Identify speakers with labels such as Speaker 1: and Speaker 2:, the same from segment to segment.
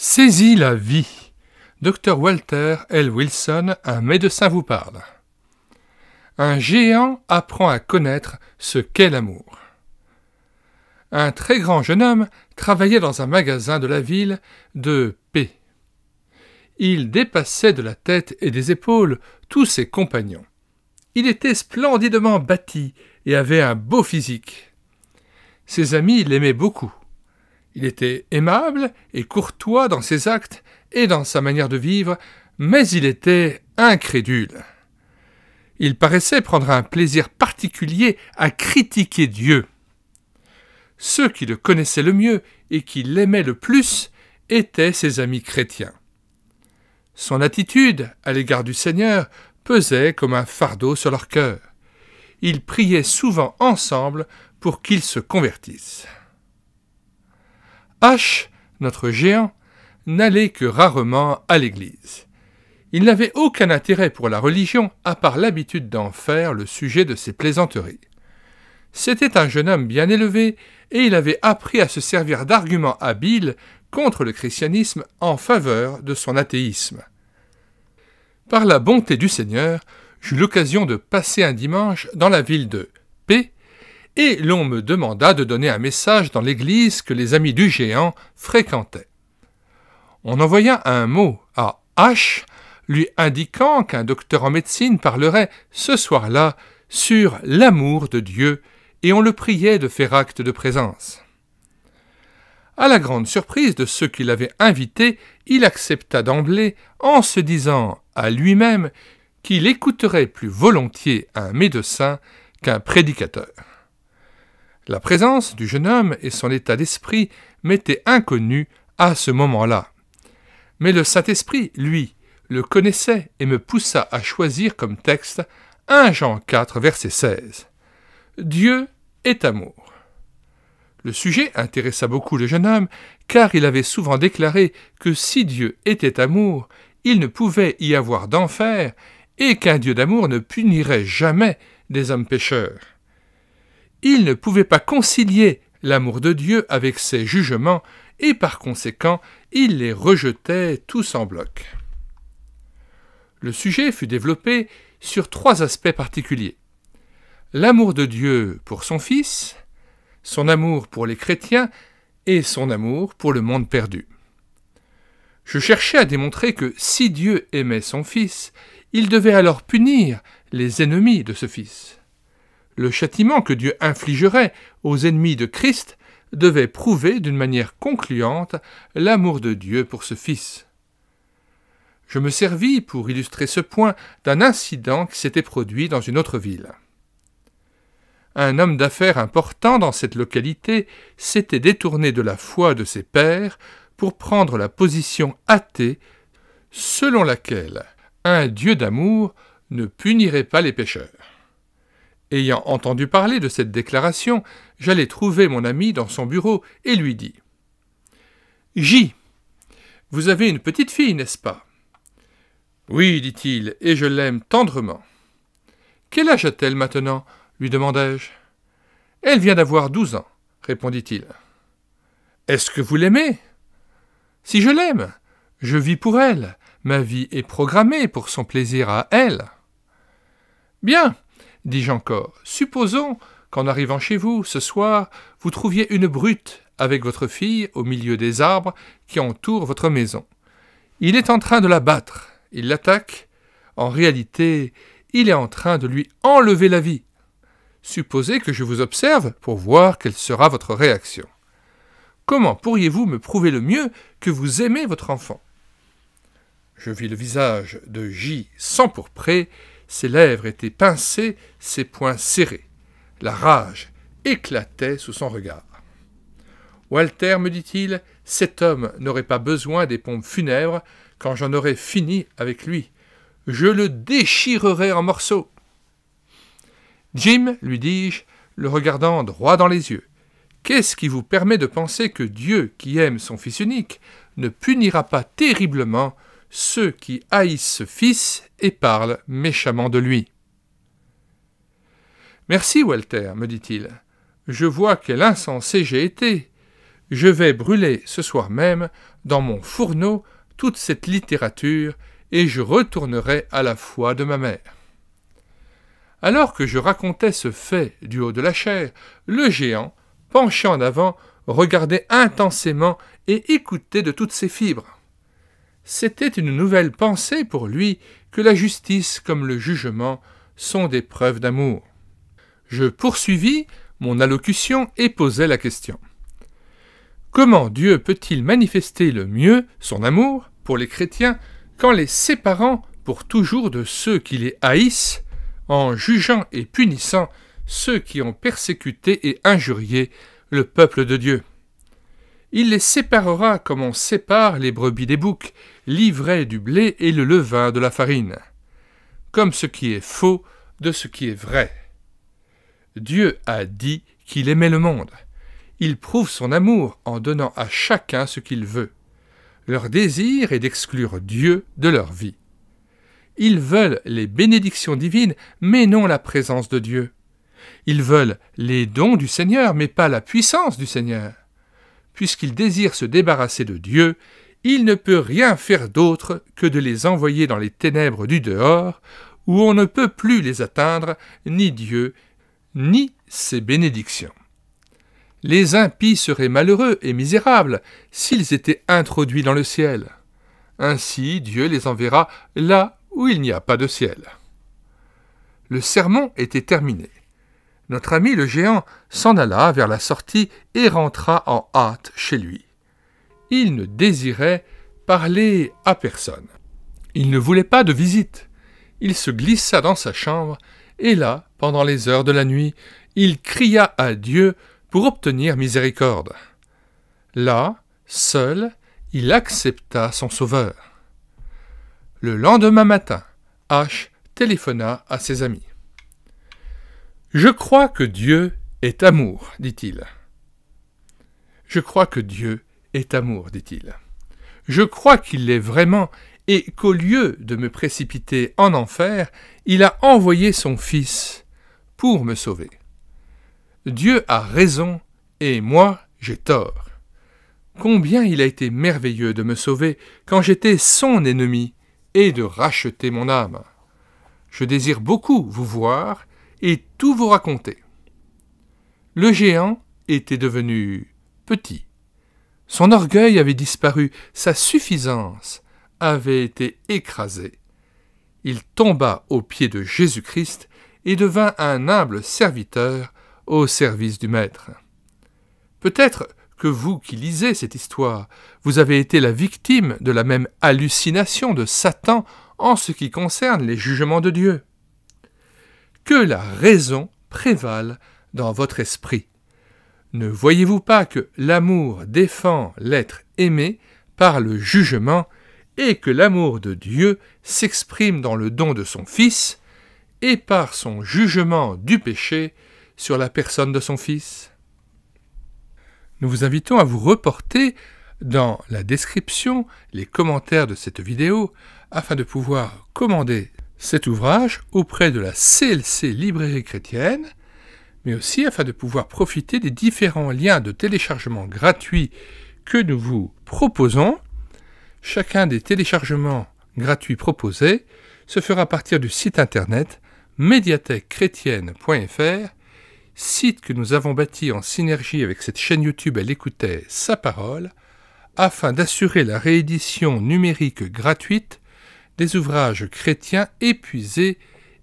Speaker 1: Saisis la vie. Dr. Walter L. Wilson, un médecin vous parle. Un géant apprend à connaître ce qu'est l'amour. Un très grand jeune homme travaillait dans un magasin de la ville de P. Il dépassait de la tête et des épaules tous ses compagnons. Il était splendidement bâti et avait un beau physique. Ses amis l'aimaient beaucoup. Il était aimable et courtois dans ses actes et dans sa manière de vivre, mais il était incrédule. Il paraissait prendre un plaisir particulier à critiquer Dieu. Ceux qui le connaissaient le mieux et qui l'aimaient le plus étaient ses amis chrétiens. Son attitude à l'égard du Seigneur pesait comme un fardeau sur leur cœur. Ils priaient souvent ensemble pour qu'ils se convertissent. H, notre géant, n'allait que rarement à l'église. Il n'avait aucun intérêt pour la religion à part l'habitude d'en faire le sujet de ses plaisanteries. C'était un jeune homme bien élevé, et il avait appris à se servir d'arguments habiles contre le christianisme en faveur de son athéisme. Par la bonté du Seigneur, j'eus l'occasion de passer un dimanche dans la ville de et l'on me demanda de donner un message dans l'église que les amis du géant fréquentaient. On envoya un mot à H, lui indiquant qu'un docteur en médecine parlerait ce soir-là sur l'amour de Dieu, et on le priait de faire acte de présence. À la grande surprise de ceux qui l'avaient invité, il accepta d'emblée en se disant à lui-même qu'il écouterait plus volontiers un médecin qu'un prédicateur. La présence du jeune homme et son état d'esprit m'étaient inconnus à ce moment-là. Mais le Saint-Esprit, lui, le connaissait et me poussa à choisir comme texte 1 Jean 4, verset 16. Dieu est amour. Le sujet intéressa beaucoup le jeune homme, car il avait souvent déclaré que si Dieu était amour, il ne pouvait y avoir d'enfer, et qu'un Dieu d'amour ne punirait jamais des hommes pécheurs il ne pouvait pas concilier l'amour de Dieu avec ses jugements, et par conséquent il les rejetait tous en bloc. Le sujet fut développé sur trois aspects particuliers. L'amour de Dieu pour son Fils, son amour pour les chrétiens et son amour pour le monde perdu. Je cherchais à démontrer que si Dieu aimait son Fils, il devait alors punir les ennemis de ce Fils. Le châtiment que Dieu infligerait aux ennemis de Christ devait prouver d'une manière concluante l'amour de Dieu pour ce Fils. Je me servis, pour illustrer ce point, d'un incident qui s'était produit dans une autre ville. Un homme d'affaires important dans cette localité s'était détourné de la foi de ses pères pour prendre la position athée selon laquelle un Dieu d'amour ne punirait pas les pécheurs. Ayant entendu parler de cette déclaration, j'allai trouver mon ami dans son bureau et lui dis J. Vous avez une petite fille, n'est-ce pas Oui, dit-il, et je l'aime tendrement. Quel âge a-t-elle maintenant lui demandai-je. Elle vient d'avoir douze ans, répondit-il. Est-ce que vous l'aimez Si je l'aime, je vis pour elle. Ma vie est programmée pour son plaisir à elle. Bien, dis-je encore. Supposons qu'en arrivant chez vous, ce soir, vous trouviez une brute avec votre fille au milieu des arbres qui entourent votre maison. Il est en train de la battre, il l'attaque, en réalité, il est en train de lui enlever la vie. Supposez que je vous observe pour voir quelle sera votre réaction. Comment pourriez-vous me prouver le mieux que vous aimez votre enfant Je vis le visage de J sans pourpré, ses lèvres étaient pincées, ses poings serrés. La rage éclatait sous son regard. Walter, me dit-il, cet homme n'aurait pas besoin des pompes funèbres quand j'en aurais fini avec lui. Je le déchirerai en morceaux. Jim, lui dis-je, le regardant droit dans les yeux, qu'est-ce qui vous permet de penser que Dieu, qui aime son Fils unique, ne punira pas terriblement ceux qui haïssent ce fils et parlent méchamment de lui. Merci, Walter, me dit-il. Je vois quel insensé j'ai été. Je vais brûler ce soir même, dans mon fourneau, toute cette littérature, et je retournerai à la foi de ma mère. Alors que je racontais ce fait du haut de la chair, le géant, penchant en avant, regardait intensément et écoutait de toutes ses fibres c'était une nouvelle pensée pour lui que la justice comme le jugement sont des preuves d'amour. Je poursuivis mon allocution et posai la question. Comment Dieu peut-il manifester le mieux son amour pour les chrétiens qu'en les séparant pour toujours de ceux qui les haïssent, en jugeant et punissant ceux qui ont persécuté et injurié le peuple de Dieu il les séparera comme on sépare les brebis des boucs, l'ivraie du blé et le levain de la farine, comme ce qui est faux de ce qui est vrai. Dieu a dit qu'il aimait le monde. Il prouve son amour en donnant à chacun ce qu'il veut. Leur désir est d'exclure Dieu de leur vie. Ils veulent les bénédictions divines, mais non la présence de Dieu. Ils veulent les dons du Seigneur, mais pas la puissance du Seigneur. Puisqu'ils désire se débarrasser de Dieu, il ne peut rien faire d'autre que de les envoyer dans les ténèbres du dehors, où on ne peut plus les atteindre, ni Dieu, ni ses bénédictions. Les impies seraient malheureux et misérables s'ils étaient introduits dans le ciel. Ainsi Dieu les enverra là où il n'y a pas de ciel. Le sermon était terminé. Notre ami le géant s'en alla vers la sortie et rentra en hâte chez lui. Il ne désirait parler à personne. Il ne voulait pas de visite. Il se glissa dans sa chambre, et là, pendant les heures de la nuit, il cria à Dieu pour obtenir miséricorde. Là, seul, il accepta son sauveur. Le lendemain matin, H téléphona à ses amis. Je crois que Dieu est amour, dit-il. Je crois que Dieu est amour, dit-il. Je crois qu'il l'est vraiment et qu'au lieu de me précipiter en enfer, il a envoyé son Fils pour me sauver. Dieu a raison et moi j'ai tort. Combien il a été merveilleux de me sauver quand j'étais son ennemi et de racheter mon âme. Je désire beaucoup vous voir et tout vous raconter. Le géant était devenu petit. Son orgueil avait disparu, sa suffisance avait été écrasée. Il tomba aux pieds de Jésus-Christ et devint un humble serviteur au service du Maître. Peut-être que vous qui lisez cette histoire, vous avez été la victime de la même hallucination de Satan en ce qui concerne les jugements de Dieu que la raison prévale dans votre esprit. Ne voyez-vous pas que l'amour défend l'être aimé par le jugement et que l'amour de Dieu s'exprime dans le don de son Fils et par son jugement du péché sur la personne de son Fils Nous vous invitons à vous reporter dans la description les commentaires de cette vidéo afin de pouvoir commander cet ouvrage auprès de la CLC Librairie chrétienne, mais aussi afin de pouvoir profiter des différents liens de téléchargement gratuits que nous vous proposons. Chacun des téléchargements gratuits proposés se fera à partir du site internet médiathèquechrétienne.fr, site que nous avons bâti en synergie avec cette chaîne YouTube Elle écoutait sa parole, afin d'assurer la réédition numérique gratuite des ouvrages chrétiens épuisés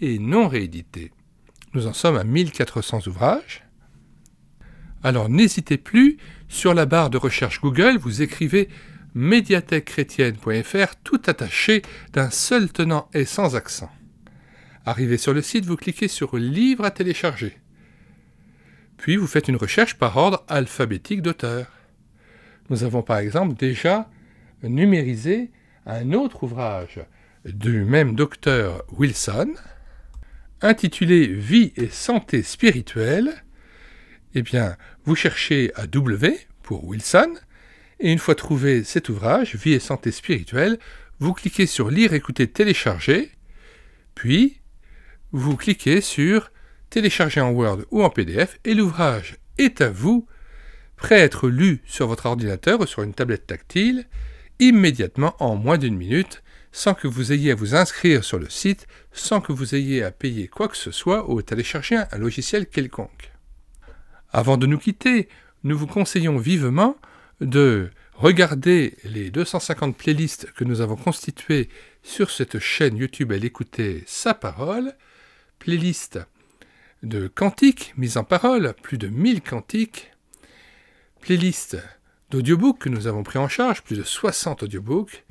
Speaker 1: et non réédités. Nous en sommes à 1400 ouvrages. Alors n'hésitez plus, sur la barre de recherche Google, vous écrivez médiathèquechrétienne.fr tout attaché d'un seul tenant et sans accent. Arrivé sur le site, vous cliquez sur Livre à télécharger. Puis vous faites une recherche par ordre alphabétique d'auteur. Nous avons par exemple déjà numérisé un autre ouvrage du même docteur Wilson, intitulé Vie et santé spirituelle, eh bien, vous cherchez à W pour Wilson, et une fois trouvé cet ouvrage, Vie et santé spirituelle, vous cliquez sur Lire, écouter, télécharger, puis vous cliquez sur Télécharger en Word ou en PDF, et l'ouvrage est à vous, prêt à être lu sur votre ordinateur ou sur une tablette tactile, immédiatement en moins d'une minute, sans que vous ayez à vous inscrire sur le site, sans que vous ayez à payer quoi que ce soit ou à télécharger un logiciel quelconque. Avant de nous quitter, nous vous conseillons vivement de regarder les 250 playlists que nous avons constituées sur cette chaîne YouTube à l'écouter sa parole, playlist de cantiques mises en parole, plus de 1000 cantiques, playlist d'audiobooks que nous avons pris en charge, plus de 60 audiobooks,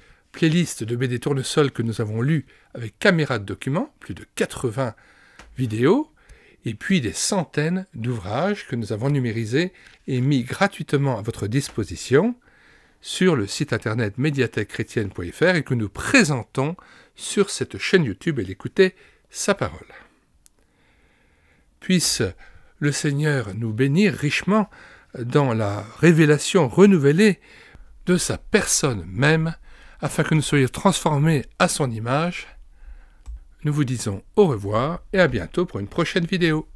Speaker 1: liste de BD Tournesol que nous avons lues avec caméra de documents, plus de 80 vidéos, et puis des centaines d'ouvrages que nous avons numérisés et mis gratuitement à votre disposition sur le site internet médiathèquechrétienne.fr et que nous présentons sur cette chaîne YouTube et l'écouter sa parole. Puisse le Seigneur nous bénir richement dans la révélation renouvelée de sa personne même afin que nous soyons transformés à son image. Nous vous disons au revoir et à bientôt pour une prochaine vidéo.